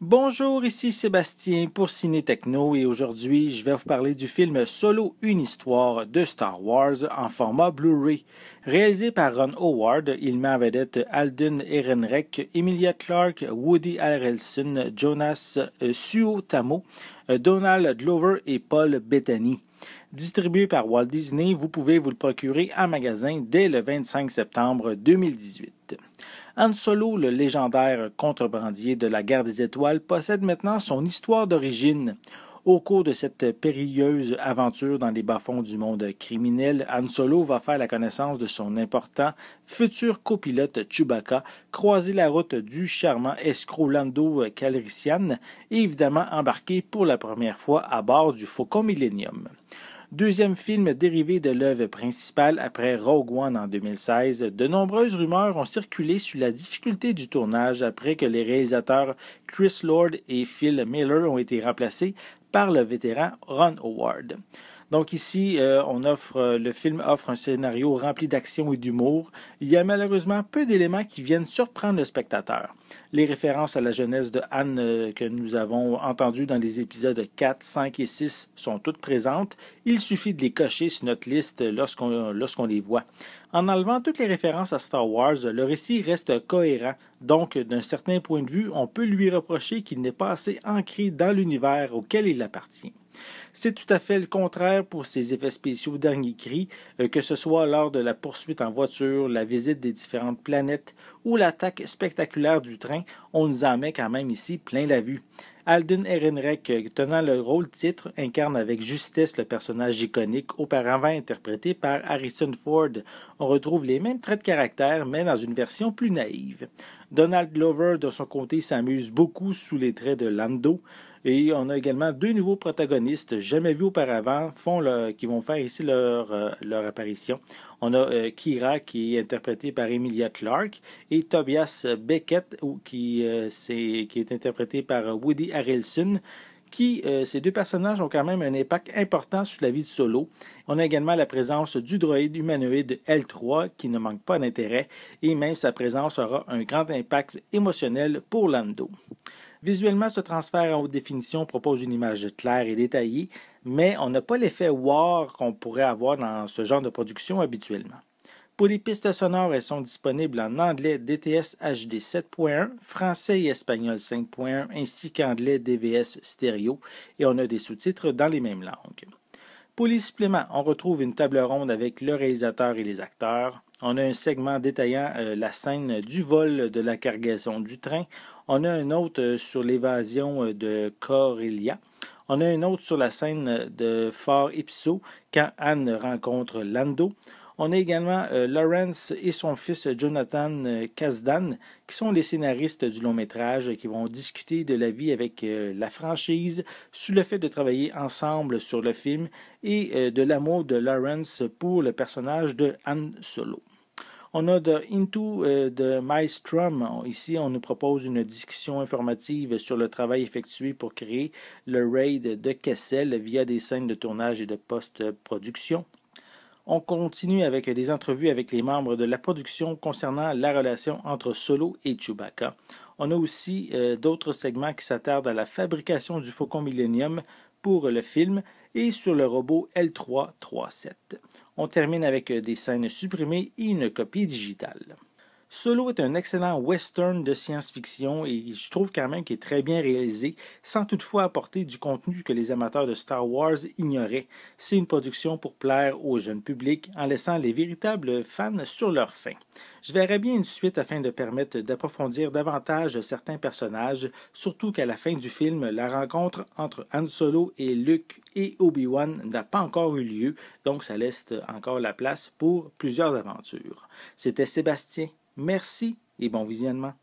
Bonjour, ici Sébastien pour Ciné Techno et aujourd'hui je vais vous parler du film Solo Une Histoire de Star Wars en format Blu-ray. Réalisé par Ron Howard, il met en vedette Alden Ehrenreich, Emilia Clarke, Woody Harrelson, Jonas euh, Suotamo, euh, Donald Glover et Paul Bettany. Distribué par Walt Disney, vous pouvez vous le procurer en magasin dès le 25 septembre 2018. Han Solo, le légendaire contrebandier de la guerre des étoiles, possède maintenant son histoire d'origine. Au cours de cette périlleuse aventure dans les bas-fonds du monde criminel, Han Solo va faire la connaissance de son important futur copilote Chewbacca, croiser la route du charmant escroc Lando Calrissian et évidemment embarquer pour la première fois à bord du Faucon Millennium deuxième film dérivé de l'œuvre principale après Rogue One en 2016, de nombreuses rumeurs ont circulé sur la difficulté du tournage après que les réalisateurs Chris Lord et Phil Miller ont été remplacés par le vétéran Ron Howard. Donc ici, euh, euh, le film offre un scénario rempli d'action et d'humour. Il y a malheureusement peu d'éléments qui viennent surprendre le spectateur. Les références à la jeunesse de Anne euh, que nous avons entendues dans les épisodes 4, 5 et 6 sont toutes présentes. Il suffit de les cocher sur notre liste lorsqu'on les voit. En enlevant toutes les références à Star Wars, le récit reste cohérent. Donc, d'un certain point de vue, on peut lui reprocher qu'il n'est pas assez ancré dans l'univers auquel il appartient. C'est tout à fait le contraire pour ces effets spéciaux dernier cri, euh, que ce soit lors de la poursuite en voiture, la visite des différentes planètes ou l'attaque spectaculaire du train, on nous en met quand même ici plein la vue. Alden Ehrenreich, euh, tenant le rôle titre, incarne avec justesse le personnage iconique auparavant interprété par Harrison Ford. On retrouve les mêmes traits de caractère, mais dans une version plus naïve. Donald Glover, de son côté, s'amuse beaucoup sous les traits de Lando. Et on a également deux nouveaux protagonistes jamais vus auparavant qui vont faire ici leur, euh, apparition. On a euh, Kira qui est interprétée par Emilia Clarke et Tobias Beckett euh, qui, est, interprété par Woody Harrelson qui, ces deux personnages ont quand même un impact important sur la vie du solo. On a également la présence du droïde humanoïde L3 qui ne manque pas d'intérêt et même sa présence aura un grand impact émotionnel pour Lando. Visuellement, ce transfert en haute définition propose une image claire et détaillée, mais on n'a pas l'effet war qu'on pourrait avoir dans ce genre de production habituellement. Pour les pistes sonores, elles sont disponibles en anglais DTS HD 7.1, français et espagnol 5.1, ainsi qu'anglais DVS stéréo, et on a des sous-titres dans les mêmes langues. Pour suppléments, on retrouve une table ronde avec le réalisateur et les acteurs. On a un segment détaillant euh, la scène du vol de la cargaison du train. On a un autre euh, sur l'évasion euh, de Corelia. On a un autre sur la scène de Fort Ipso quand Anne rencontre Lando. On a également euh, Lawrence et son fils euh, Jonathan euh, Kasdan, qui sont les scénaristes du long métrage, qui vont discuter de la vie avec la franchise sous le fait de travailler ensemble sur le film et de l'amour de Lawrence pour le personnage de Anne Solo. On a de Into de Maelstrom. Ici, on nous propose une discussion informative sur le travail effectué pour créer le raid de Kessel via des scènes de tournage et de post-production on continue avec des entrevues avec les membres de la production concernant la relation entre Solo et Chewbacca. On a aussi euh, d'autres segments qui s'attardent à la fabrication du Faucon Millennium pour le film et sur le robot L337. On termine avec euh, des scènes supprimées et une copie digitale. Solo est un excellent western de science-fiction et je trouve quand même qu'il est très bien réalisé, sans toutefois apporter du contenu que les amateurs de Star Wars ignoraient. C'est une production pour plaire au jeune public, en laissant les véritables fans sur leur faim. Je verrai bien une suite afin de permettre d'approfondir davantage certains personnages, surtout qu'à la fin du film, la rencontre entre Han Solo et Luke et Obi-Wan n'a pas encore eu lieu, donc ça laisse encore la place pour plusieurs aventures. C'était Sébastien Merci et bon visionnement.